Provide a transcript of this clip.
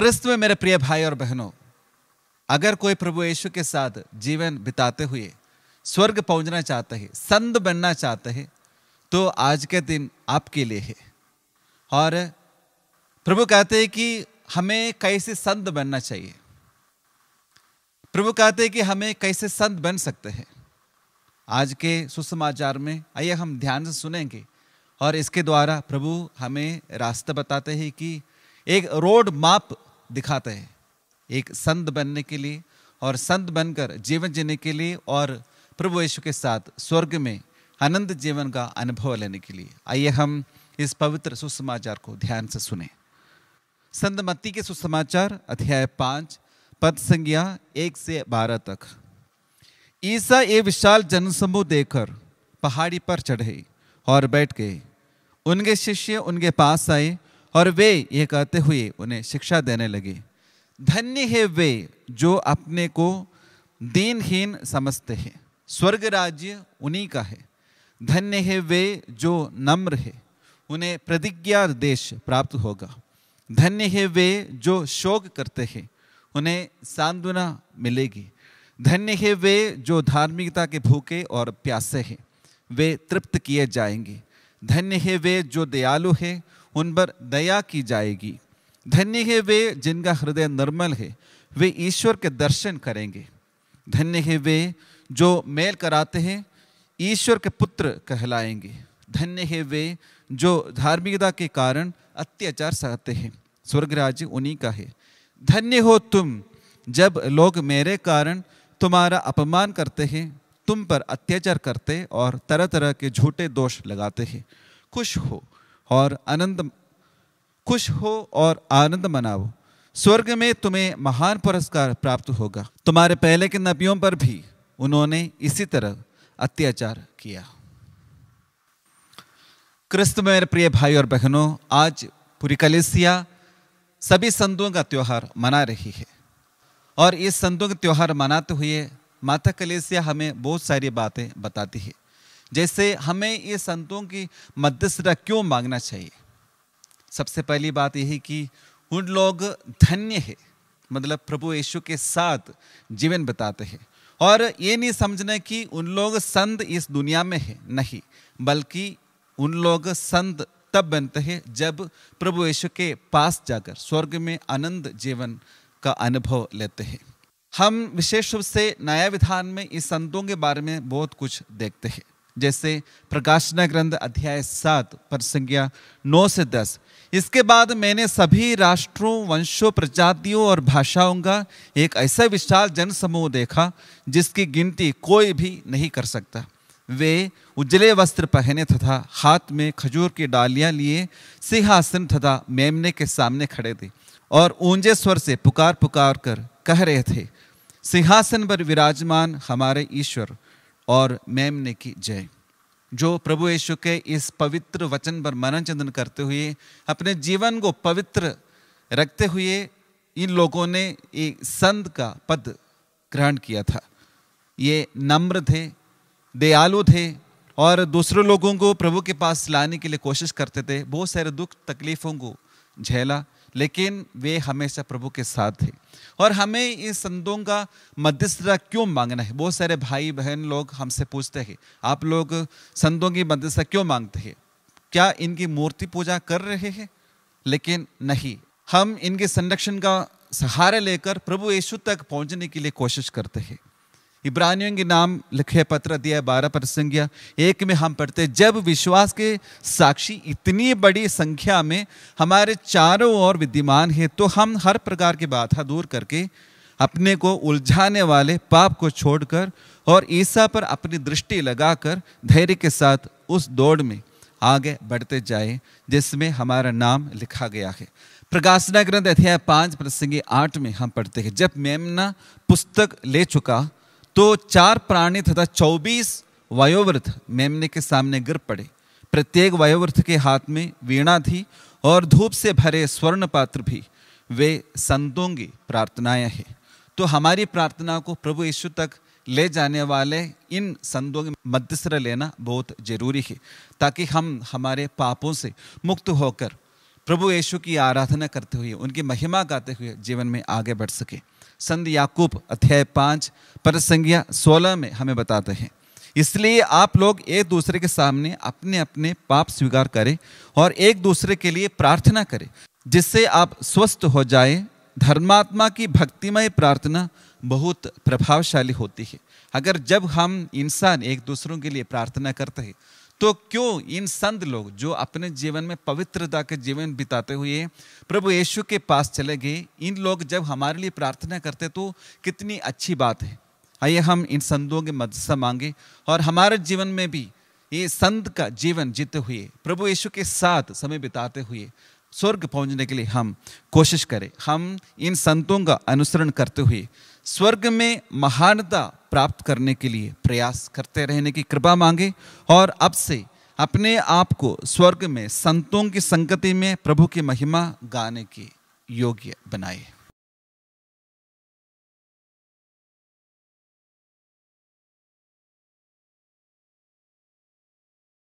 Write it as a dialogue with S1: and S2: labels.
S1: क्रिस्त में मेरे प्रिय भाई और बहनों अगर कोई प्रभु यीशु के साथ जीवन बिताते हुए स्वर्ग पहुंचना चाहते हैं संत बनना चाहते हैं तो आज के दिन आपके लिए है और प्रभु कहते हैं कि हमें कैसे संत बनना चाहिए प्रभु कहते हैं कि हमें कैसे संत बन सकते हैं आज के सुसमाचार में आइए हम ध्यान से सुनेंगे और इसके द्वारा प्रभु हमें रास्ता बताते हैं कि एक रोड माप दिखाता है एक संत बनने के लिए और संत बनकर जीवन जीने के लिए और प्रभु यीशु के साथ स्वर्ग में आनंद जीवन का अनुभव लेने के लिए आइए हम इस पवित्र सुसमाचार को ध्यान से सुने संत मत्ती के सुसमाचार अध्याय पाँच पद संज्ञा एक से बारह तक ईसा ये विशाल जनसमूह देखकर पहाड़ी पर चढ़े और बैठ गए उनके शिष्य उनके पास आए और वे ये कहते हुए उन्हें शिक्षा देने लगे धन्य है वे जो अपने को दीनहीन समझते हैं स्वर्ग राज्य उन्हीं का है धन्य है वे जो नम्र है उन्हें प्रतिज्ञा देश प्राप्त होगा धन्य है वे जो शोक करते हैं उन्हें सांत्वना मिलेगी धन्य है वे जो धार्मिकता के भूखे और प्यासे हैं वे तृप्त किए जाएंगे धन्य है वे जो दयालु है उन पर दया की जाएगी धन्य है वे जिनका हृदय निर्मल है वे ईश्वर के दर्शन करेंगे धन्य है वे जो मेल कराते हैं ईश्वर के पुत्र कहलाएंगे धन्य है वे जो धार्मिकता के कारण अत्याचार सहते हैं स्वर्गराज उन्हीं का है धन्य हो तुम जब लोग मेरे कारण तुम्हारा अपमान करते हैं तुम पर अत्याचार करते और तरह तरह के झूठे दोष लगाते हैं खुश हो और आनंद खुश हो और आनंद मनाओ स्वर्ग में तुम्हें महान पुरस्कार प्राप्त होगा तुम्हारे पहले के नबियों पर भी उन्होंने इसी तरह अत्याचार किया क्रिस्त मेरे प्रिय भाई और बहनों आज पूरी कलेसिया सभी संतों का त्यौहार मना रही है और इस संतों का त्यौहार मनाते हुए माता कलेसिया हमें बहुत सारी बातें बताती है जैसे हमें ये संतों की मध्यस्थता क्यों मांगना चाहिए सबसे पहली बात यही कि उन लोग धन्य है मतलब प्रभु यीशु के साथ जीवन बताते हैं और ये नहीं समझना कि उन लोग संत इस दुनिया में है नहीं बल्कि उन लोग संत तब बनते हैं जब प्रभु यीशु के पास जाकर स्वर्ग में आनंद जीवन का अनुभव लेते हैं हम विशेष रूप से नया विधान में इस संतों के बारे में बहुत कुछ देखते हैं जैसे प्रकाशना ग्रंथ अध्याय सात पर संज्ञा नौ से दस इसके बाद मैंने सभी राष्ट्रों वंशों प्रजातियों और भाषाओं का एक ऐसा विशाल जनसमूह देखा जिसकी गिनती कोई भी नहीं कर सकता वे उजले वस्त्र पहने तथा हाथ में खजूर की डालियां लिए सिंहासन तथा मेमने के सामने खड़े थे और ऊंचे स्वर से पुकार पुकार कर कह रहे थे सिंहासन पर विराजमान हमारे ईश्वर और मेमने की जय जो प्रभु यीशु के इस पवित्र वचन पर मनन चंदन करते हुए अपने जीवन को पवित्र रखते हुए इन लोगों ने एक संत का पद ग्रहण किया था ये नम्र थे दयालु थे और दूसरे लोगों को प्रभु के पास लाने के लिए कोशिश करते थे बहुत सारे दुख तकलीफ़ों को झेला लेकिन वे हमेशा प्रभु के साथ थे और हमें इन संतों का मध्यस्थता क्यों मांगना है बहुत सारे भाई बहन लोग हमसे पूछते हैं आप लोग संतों की मध्यस्थता क्यों मांगते हैं क्या इनकी मूर्ति पूजा कर रहे हैं लेकिन नहीं हम इनके संरक्षण का सहारा लेकर प्रभु यीशु तक पहुंचने के लिए कोशिश करते हैं इब्रानियों के नाम लिखे पत्र दिया बारह प्रसंगिया एक में हम पढ़ते जब विश्वास के साक्षी इतनी बड़ी संख्या में हमारे चारों ओर विद्यमान है तो हम हर प्रकार की बाधा दूर करके अपने को उलझाने वाले पाप को छोड़कर और ईसा पर अपनी दृष्टि लगाकर धैर्य के साथ उस दौड़ में आगे बढ़ते जाए जिसमें हमारा नाम लिखा गया है प्रकाशना ग्रंथ अध्याय पाँच प्रसंगी आठ में हम पढ़ते हैं जब मेमना पुस्तक ले चुका तो चार प्राणी तथा चौबीस वायोवृद्ध मेमने के सामने गिर पड़े प्रत्येक वायोवृद्ध के हाथ में वीणा थी और धूप से भरे स्वर्ण पात्र भी वे संतों की प्रार्थनाएं हैं तो हमारी प्रार्थना को प्रभु यीशु तक ले जाने वाले इन संतों के मध्यस्थ लेना बहुत जरूरी है ताकि हम हमारे पापों से मुक्त होकर प्रभु यीशु की आराधना करते हुए उनकी महिमा गाते हुए जीवन में आगे बढ़ सके संत याकूब अध्याय पाँच पर संज्ञा सोलह में हमें बताते हैं इसलिए आप लोग एक दूसरे के सामने अपने अपने पाप स्वीकार करें और एक दूसरे के लिए प्रार्थना करें जिससे आप स्वस्थ हो जाए धर्मात्मा की भक्तिमय प्रार्थना बहुत प्रभावशाली होती है अगर जब हम इंसान एक दूसरों के लिए प्रार्थना करते हैं तो क्यों इन संत लोग जो अपने जीवन में पवित्रता के जीवन बिताते हुए प्रभु यीशु के पास चले गए इन लोग जब हमारे लिए प्रार्थना करते तो कितनी अच्छी बात है आइए हम इन संतों के मदद से मांगे और हमारे जीवन में भी ये संत का जीवन जीते हुए प्रभु यीशु के साथ समय बिताते हुए स्वर्ग पहुंचने के लिए हम कोशिश करें हम इन संतों का अनुसरण करते हुए स्वर्ग में महानता प्राप्त करने के लिए प्रयास करते रहने की कृपा मांगे और अब से अपने आप को स्वर्ग में संतों की संगति में प्रभु की महिमा गाने के योग्य बनाए